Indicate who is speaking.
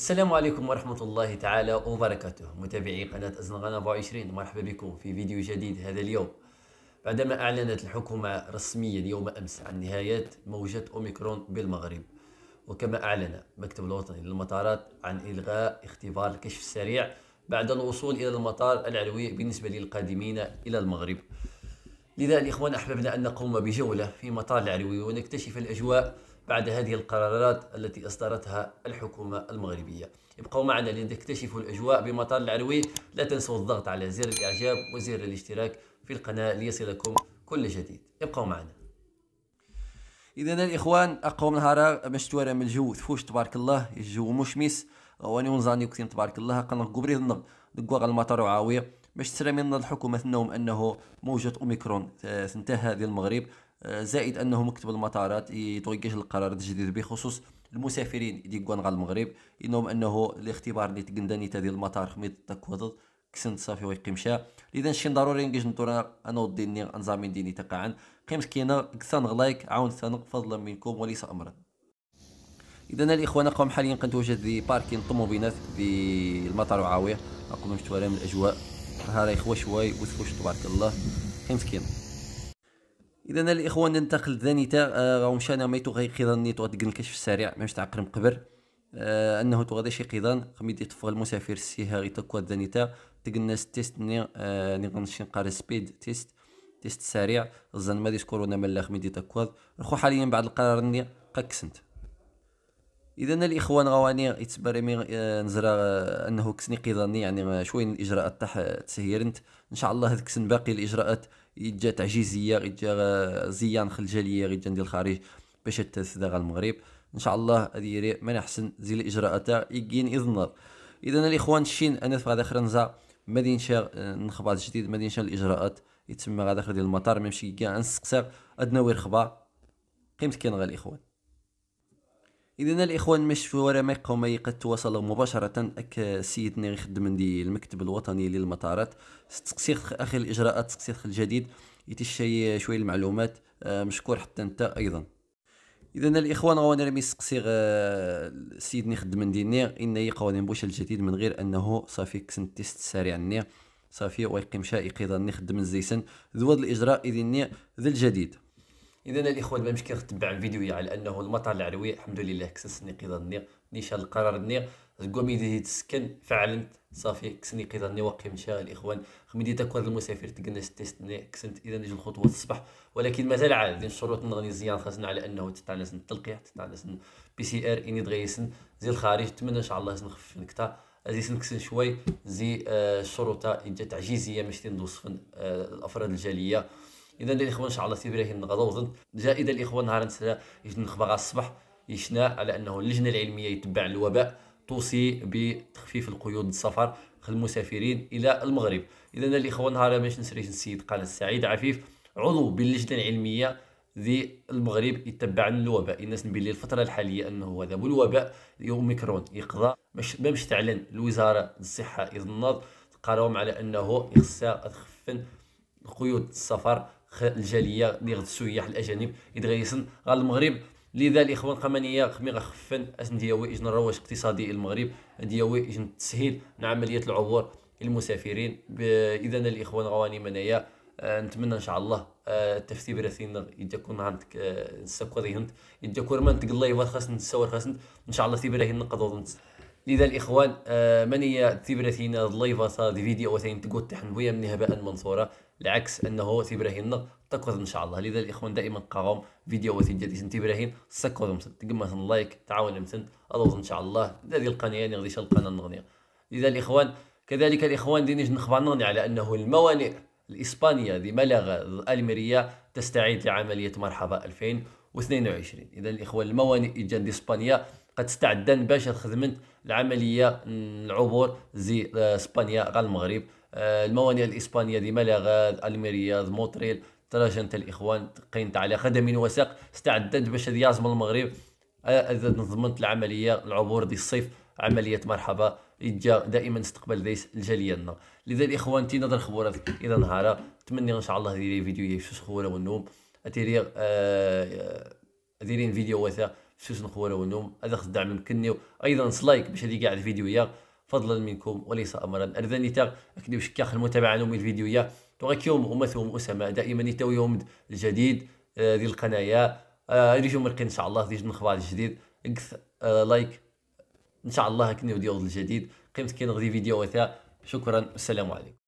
Speaker 1: السلام عليكم ورحمة الله تعالى وبركاته متابعي قناة أزنغان 24 مرحبا بكم في فيديو جديد هذا اليوم بعدما أعلنت الحكومة رسميا يوم أمس عن نهاية موجة أوميكرون بالمغرب وكما أعلن المكتب الوطني للمطارات عن إلغاء اختبار الكشف السريع بعد الوصول إلى المطار العلوي بالنسبة للقادمين إلى المغرب لذا الإخوان أحببنا أن نقوم بجولة في مطار العلوي ونكتشف الأجواء بعد هذه القرارات التي اصدرتها الحكومه المغربيه. ابقوا معنا لتكتشفوا الاجواء بمطار العروي، لا تنسوا الضغط على زر الاعجاب وزر الاشتراك في القناه ليصلكم كل جديد. ابقوا معنا. اذا الاخوان اقوم نهار مشتوره من الجو تفوش تبارك الله الجو مشمس واني ونزاني كثير تبارك الله قنقبري النب دقوا المطار وعاويه باش من الحكومة النوم أنه موجة أوميكرون تنتهى آه، هذه المغرب آه، زائد أنه مكتب المطارات يتوجه القرار الجديد بخصوص المسافرين ديكوان على المغرب انهم انه الاختبار اللي تقنداني تا ديال المطار خميط تكوض كسنت صافي ويقيم شا اذا شي ضروري نجي نطور انا وديني انظام ديني تقعا قيمت كينا كسان غلايك عاون سنق فضلا منكم وليس امرا اذا الاخوان قوم حاليا وجد في باركين طموبينات في المطار وعاوية اقوم بشتوى من الاجواء راه يخوى شوي وثفوش تبارك الله غير مسكين اذا الاخوان ننتقل لذانيتا آه، راه مشانا ميتو غيقيضان نيتو غادي الكشف السريع باش تعقرم قبر آه انه تو غادي شي قيضان دي طفغ المسافر السيها غي تكوا ذانيتا تقلنا تيست ني آه ني غنشي نقار سبيد تيست تيست سريع الزن ما ديسكورونا ملا خميدي تكوا الخو حاليا بعد القرار ني قاكسنت اذا الاخوان غواني يتبري مي آه، نزرا آه، انه كسني قيضاني يعني شوي الاجراءات تاع تسهيرنت ان شاء الله هذيك كسن باقي الاجراءات يجا تعجيزيه يجا آه، زيان خلجاليه يجا ندير الخارج باش تسدغ المغرب ان شاء الله اديري من احسن زي الاجراءات يجين اذن اذا الاخوان الشين انا في هذا خرنزا مدينة شير نخبار جديد مدينة الاجراءات يتم غادي داخل المطار ميمشي كاع كاع ادنا وير خبا قيمت كاين غير الاخوان اذا الاخوان مش في ورامقهم اي قد تواصلوا مباشره اك سيد ناري خدم دي المكتب الوطني للمطارات تقسيخ اخر الاجراءات تقسيخ الجديد يتشي شويه المعلومات آه، مشكور حتى انت ايضا اذا الاخوان غوانا رمي سقسيغ آه، خدم دي نيغ ان قوانين بوش الجديد من غير انه صافي كسن تيست سريع نيغ صافي ويقيم شائقي إذا خدم الزيسن ذو الاجراء اذن ذو الجديد اذا الاخوان ما كي تتبع الفيديو على يعني، انه المطر العروي الحمد لله كسسني قيضني نيشان القرار ني قومي دي تسكن فعلا صافي كسني قيضني واقي مشى الاخوان خمدي تكون المسافر تقناش تيستني كسنت اذا نجي الخطوه الصبح ولكن مازال عاد الشروط نغني زيان خاصنا على انه تتعنسن التلقيح سن بي سي ار اني دغيسن زي الخارج نتمنى ان شاء الله نخفف نكتا زي سنكسن شوي زي آه، الشروطه آه تعجيزيه مش ندوز آه الافراد الجاليه اذا الاخوان ان شاء الله سي ابراهيم نغدا وزن جائزه الاخوان نهار نسرا نخبا الصبح يشنا على انه اللجنه العلميه يتبع الوباء توصي بتخفيف القيود السفر المسافرين الى المغرب اذا الاخوان نهار باش نسريش السيد قال سعيد عفيف عضو باللجنه العلميه ذي المغرب يتبع الوباء الناس بلي الفتره الحاليه انه هو الوباء اوميكرون يقضى مش ما مش تعلن الوزاره الصحه اذ النهض على انه يخصها تخفن قيود السفر الجاليه اللي غد السياح الاجانب يدغيسن غا المغرب لذا الاخوان قمنيه خمي غخفن اسندياوي اجن الرواج الاقتصادي المغرب دياوي اجن تسهيل عمليه العبور المسافرين اذا الاخوان غواني منايا آه، نتمنى ان شاء الله آه، التفتي راسين يدكون عندك آه، نسكر يهند يدكون ما نتقلى يبغى خاص نتسور خاص ان شاء الله تيبراهيم نقضوا لذا الاخوان آه، من هي تبرتين ضليفه هذه فيديو وثين تقول بويا من هباء منصوره العكس انه تبرهن تكوز ان شاء الله لذا الاخوان دائما قاوم فيديو وثين جديد ابراهيم سكوز مثل لايك تعاون مثل الله ان شاء الله هذه القناه نغديش يعني القناه النغنيه لذا الاخوان كذلك الاخوان دينيج نغني على انه الموانئ الاسبانيه ذي ملغ الميريا تستعيد لعمليه مرحبا 2022 اذا الاخوان الموانئ ايجاد اسبانيا قد باش خدمت العمليه العبور زي آه، اسبانيا غال المغرب آه، الموانئ الاسبانيه دي مالاغا الميريا مونتريل تراجنت الاخوان قينت على خدم وساق استعدت باش يازم المغرب آه، اذا نظمت العمليه العبور دي الصيف عمليه مرحبا يجا دائما استقبال ذيس لجالينا لذا الاخوان تي نظر خبرات الى نهار نتمنى ان شاء الله ديري فيديو يفشوش خبره والنوم اتيري آه ديرين فيديو وثاق شوش نخونا ونوم خص الدعم يمكنني ايضا سلايك باش هذه كاع يا فضلا منكم وليس امرا ارذني تاغ اكدي وش كاخ المتابعه نومي الفيديويا يوم ومثوم اسماء دائما يتو يوم الجديد آه، ذي القنايا آه، ريجو مرقي ان شاء الله ديج الخبار الجديد اكث آه، لايك ان شاء الله كنيو وديو الجديد قيمت كاين غدي فيديو وثاء شكرا والسلام عليكم